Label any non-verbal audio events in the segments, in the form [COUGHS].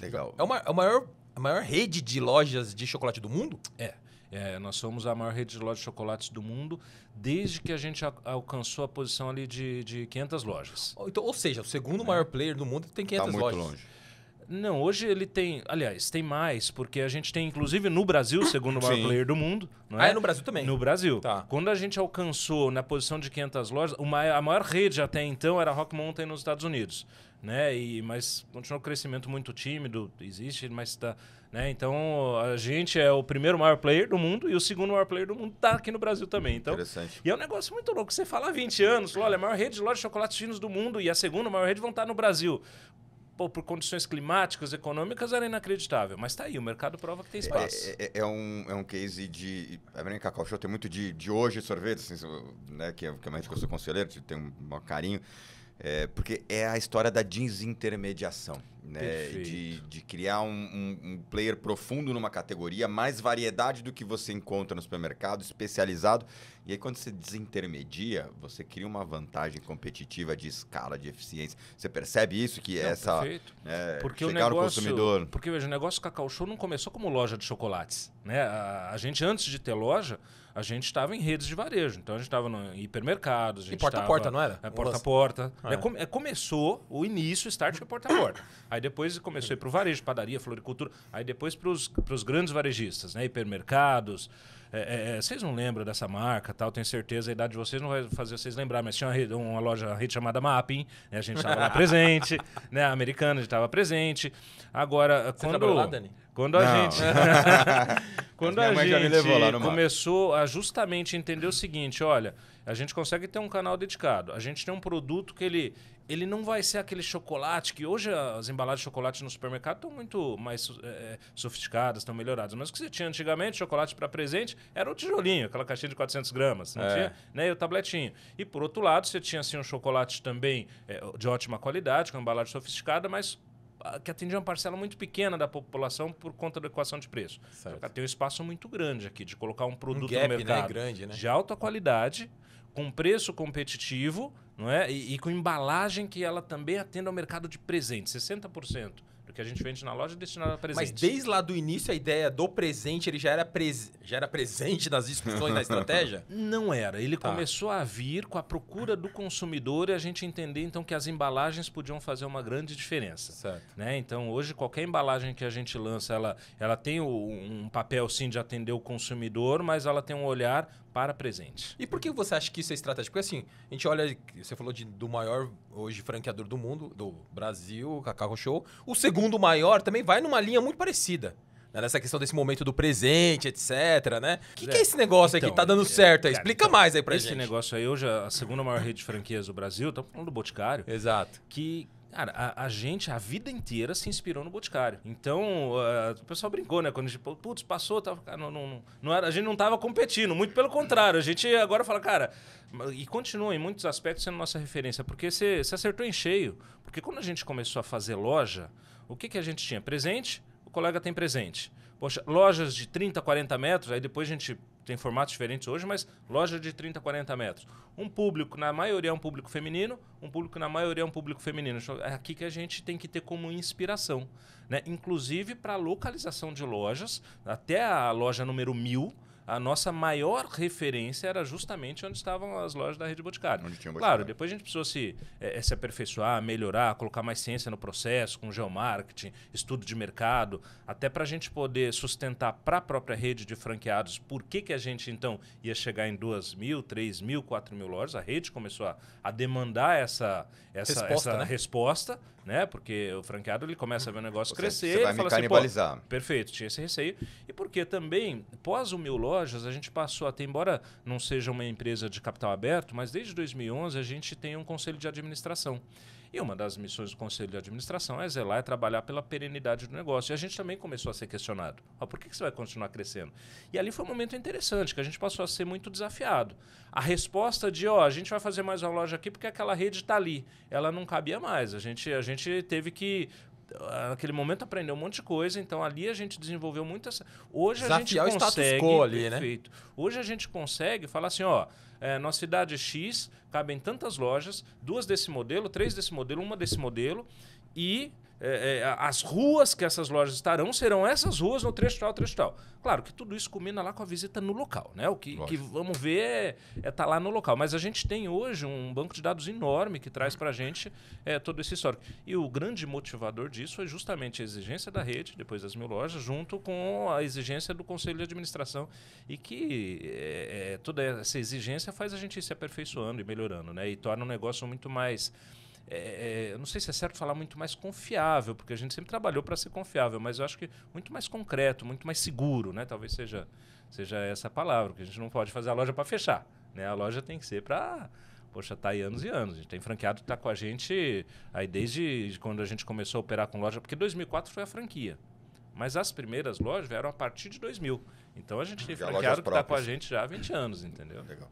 Legal. É, uma, é a, maior, a maior rede de lojas de chocolate do mundo? É. É, nós somos a maior rede de lojas de chocolates do mundo desde que a gente a, alcançou a posição ali de, de 500 lojas. Então, ou seja, o segundo é. maior player do mundo tem 500 tá lojas. Longe. Não, hoje ele tem, aliás, tem mais, porque a gente tem, inclusive no Brasil, o segundo maior Sim. player do mundo. Não ah, é? Ah, é no Brasil também? No Brasil. Tá. Quando a gente alcançou na posição de 500 lojas, uma, a maior rede até então era Rock Mountain nos Estados Unidos né? E, mas continua um crescimento muito tímido, existe, mas está. Né? Então a gente é o primeiro maior player do mundo e o segundo maior player do mundo está aqui no Brasil também. Então, Interessante. E é um negócio muito louco. Você fala há 20 anos, olha, a maior rede de lojas de chocolates chinos do mundo e a segunda maior rede vão estar tá no Brasil. Pô, por condições climáticas, econômicas, era inacreditável. Mas tá aí, o mercado prova que tem espaço. É, é, é, é um, é um case de. A é Verena Cacau Show tem muito de, de hoje sorvete, assim, né, que, é, que é que eu sou conselheiro, tem um, um carinho. É, porque é a história da desintermediação né? De, de, criar um, um, um, player profundo numa categoria, mais variedade do que você encontra no supermercado, especializado. E aí, quando você desintermedia, você cria uma vantagem competitiva de escala, de eficiência. Você percebe isso? Que essa. Perfeito. É, porque chegar o negócio, consumidor. Porque veja, o negócio Cacau Show não começou como loja de chocolates. Né? A, a gente, antes de ter loja, a gente estava em redes de varejo. Então a gente estava em hipermercados. A gente e porta a porta, não era? É, porta a porta. Ah, é. é. Come, é, começou o início, o start foi é porta a porta. Aí depois começou a ir para o varejo, padaria, floricultura. Aí depois para os grandes varejistas, né? Hipermercados. É, é, é, vocês não lembram dessa marca, tal, tenho certeza, a idade de vocês não vai fazer vocês lembrar, mas tinha uma, rede, uma loja, uma rede chamada Mapping, né? a gente estava lá presente, [LAUGHS] né? a americana estava presente. Agora, Você quando. Lá, Dani? Quando a não. gente. [LAUGHS] quando a gente começou a justamente entender o seguinte: olha, a gente consegue ter um canal dedicado. A gente tem um produto que ele, ele não vai ser aquele chocolate que hoje as embalagens de chocolate no supermercado estão muito mais é, é sofisticadas, estão melhoradas. Mas o que você tinha antigamente, chocolate para presente, era o tijolinho, aquela caixinha de 400 gramas, não é. tinha, né? E o tabletinho. E por outro lado, você tinha assim um chocolate também é, de ótima qualidade, com embalagem sofisticada, mas ah, que atendia uma parcela muito pequena da população por conta da equação de preço. Certo. Então, tem um espaço muito grande aqui de colocar um produto um gap, no né, mercado né? Grande, né? de alta qualidade com preço competitivo não é? e, e com embalagem que ela também atenda ao mercado de presente, 60% do que a gente vende na loja destinado a presente. Mas desde lá do início a ideia do presente ele já era, pres... já era presente nas discussões da estratégia? [LAUGHS] Não era. Ele tá. começou a vir com a procura do consumidor e a gente entender então que as embalagens podiam fazer uma grande diferença. Certo. Né? Então hoje qualquer embalagem que a gente lança ela, ela tem um papel sim de atender o consumidor, mas ela tem um olhar para presente. E por que você acha que isso é estratégico? Porque assim, a gente olha, você falou de, do maior hoje franqueador do mundo, do Brasil, Cacau Show, o segundo segundo maior também vai numa linha muito parecida. Né? Nessa questão desse momento do presente, etc, né? O que, que, é esse negócio então, aí que tá então, dando é, certo aí? Explica então, mais aí pra esse gente. Esse negócio aí, hoje a segunda maior rede de franquias do Brasil, tá falando do Boticário. Exato. Que, Cara, a, a, gente, a vida inteira, se inspirou no Boticário. Então, uh, o pessoal brincou, né? Quando a gente, putz, passou, tava, cara, não, não, não era, a gente não tava competindo. Muito pelo contrário. A gente agora fala, cara... E continua em muitos aspectos sendo nossa referência. Porque você acertou em cheio. Porque quando a gente começou a fazer loja... O que, que a gente tinha? Presente, o colega tem presente. Poxa, lojas de 30, 40 metros, aí depois a gente tem formatos diferentes hoje, mas loja de 30, 40 metros. Um público, na maioria é um público feminino, um público, na maioria é um público feminino. Então, é aqui que a gente tem que ter como inspiração. Né? Inclusive para localização de lojas, até a loja número mil, a nossa maior referência era justamente onde estavam as lojas da Rede Boticário. Onde tinha Claro, depois a gente precisou se, é, se aperfeiçoar, melhorar, colocar mais ciência no processo, com geomarketing, estudo de mercado, até para a gente poder sustentar para a própria rede de franqueados por que, que a gente então ia chegar em 2 mil, 3 mil, 4 mil lojas. A rede começou a, a demandar essa, essa resposta, essa né? resposta né? Porque o franqueado ele começa a ver o negócio você, crescer. Você vai me assim, canibalizar. Assim, perfeito, tinha esse receio. E porque também, pós o Mil Lojas, a gente passou até, embora não seja uma empresa de capital aberto, mas desde 2011 a gente tem um conselho de administração. E uma das missões do Conselho de Administração é zelar e é trabalhar pela perenidade do negócio. E a gente também começou a ser questionado. Ah, por que, que você vai continuar crescendo? E ali foi um momento interessante, que a gente passou a ser muito desafiado. A resposta de, ó, oh, a gente vai fazer mais uma loja aqui porque aquela rede está ali. Ela não cabia mais. A gente, a gente teve que naquele momento aprendeu um monte de coisa, então ali a gente desenvolveu essa Hoje Desafiar a gente consegue. O ali, né? perfeito. Né? Hoje a gente consegue falar assim, ó, é, nossa cidade X cabem tantas lojas, duas desse modelo, três desse modelo, uma desse modelo e é, é, as ruas que essas lojas estarão serão essas ruas no trecho tal, trecho tal. Claro que tudo isso combina lá com a visita no local, né? O que, que vamos ver é estar é tá lá no local. Mas a gente tem hoje um banco de dados enorme que traz para a gente é, todo esse histórico. E o grande motivador disso é justamente a exigência da rede, depois das mil lojas, junto com a exigência do conselho de administração. E que é, é, toda essa exigência faz a gente ir se aperfeiçoando e melhorando, né? E torna um negócio muito mais é, é, eu não sei se é certo falar muito mais confiável, porque a gente sempre trabalhou para ser confiável, mas eu acho que muito mais concreto, muito mais seguro, né? Talvez seja, seja essa a palavra, que a gente não pode fazer a loja para fechar, né? A loja tem que ser para poxa, tá aí anos e anos. A gente tem franqueado que tá com a gente aí desde quando a gente começou a operar com loja, porque 2004 foi a franquia. Mas as primeiras lojas vieram a partir de 2000. Então a gente tem franqueado que está com a gente já há 20 anos, entendeu? Legal.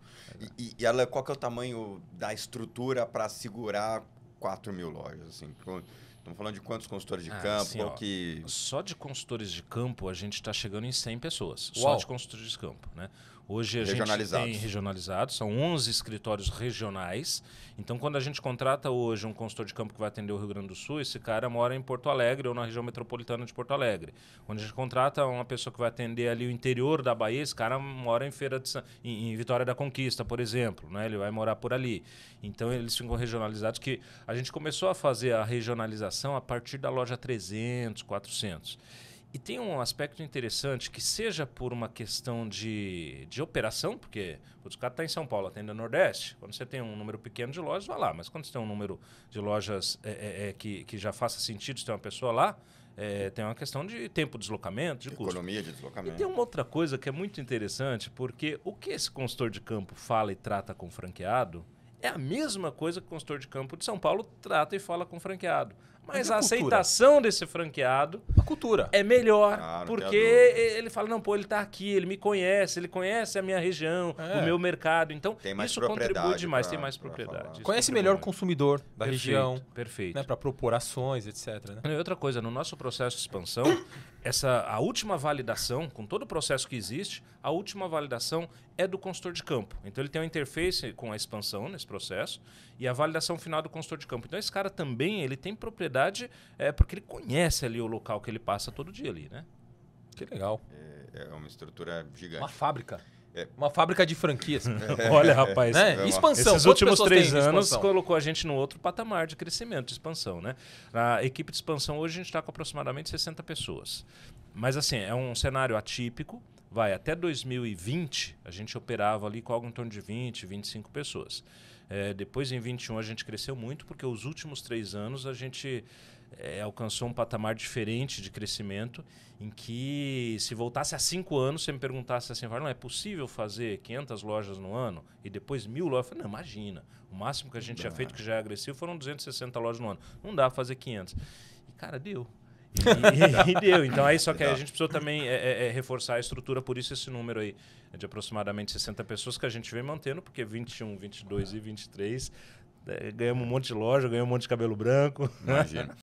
E, e, e qual que é o tamanho da estrutura para segurar 4 mil lojas. Assim. Estamos falando de quantos consultores de ah, campo? Assim, ó, que... Só de consultores de campo a gente está chegando em 100 pessoas. Uau. Só de consultores de campo. Né? Hoje a gente tem regionalizado, são 11 escritórios regionais. Então, quando a gente contrata hoje um consultor de campo que vai atender o Rio Grande do Sul, esse cara mora em Porto Alegre ou na região metropolitana de Porto Alegre. Quando a gente contrata uma pessoa que vai atender ali o interior da Bahia, esse cara mora em Feira de Sa... em, em Vitória da Conquista, por exemplo, né? Ele vai morar por ali. Então, eles ficam regionalizados que a gente começou a fazer a regionalização a partir da loja 300, 400. E tem um aspecto interessante que seja por uma questão de, de operação, porque o Discato está em São Paulo, atende a Nordeste. Quando você tem um número pequeno de lojas, vai lá. Mas quando você tem um número de lojas é, é, é que, que já faça sentido tem uma pessoa lá, é, tem uma questão de tempo de deslocamento, de Economia custo. Economia de deslocamento. E tem uma outra coisa que é muito interessante, porque o que esse consultor de campo fala e trata com franqueado é a mesma coisa que o consultor de campo de São Paulo trata e fala com franqueado. Mas, a, aceitação desse franqueado a cultura. é melhor, ah, porque ele fala, não, pô, ele tá aqui, ele me conhece, ele conhece a minha região, é. o meu mercado. Então, isso contribui demais, pra, tem mais propriedade. Conhece melhor o consumidor da perfeito, região. Perfeito. Né, para propor ações, etc. Né? E outra coisa, no nosso processo de expansão, [COUGHS] essa, a última validação, com todo o processo que existe, a última validação é do consultor de campo. Então, ele tem uma interface com a expansão nesse processo e a validação final do consultor de campo. Então, esse cara também ele tem propriedade verdade, é porque ele conhece ali o local que ele passa todo dia ali, né? Que legal. É, é uma estrutura gigante. Uma fábrica. É. Uma fábrica de franquias. [LAUGHS] É. [LAUGHS] Olha, rapaz. Né? Expansão. Esses últimos três anos colocou a gente no outro patamar de crescimento, de expansão, né? Na equipe de expansão hoje a gente está com aproximadamente 60 pessoas. Mas assim, é um cenário atípico. Vai, até 2020 a gente operava ali com algo em torno de 20, 25 pessoas. É, depois, em 21, a gente cresceu muito, porque os últimos três anos a gente é, alcançou um patamar diferente de crescimento, em que se voltasse a cinco anos, você me perguntasse assim, não é possível fazer 500 lojas no ano e depois mil lojas? Eu falei, não, imagina. O máximo que a gente tinha já fez, que já é agressivo, foram 260 lojas no ano. Não dá para fazer 500. E, cara, deu. E, [LAUGHS] e deu. Então aí é só que aí a gente precisou também é, é, é, reforçar a estrutura, por isso esse número aí é de aproximadamente 60 pessoas que a gente vem mantendo, porque 21, 22 e 23 ganhamos um monte de loja, ganhamos um monte de cabelo branco. Imagina.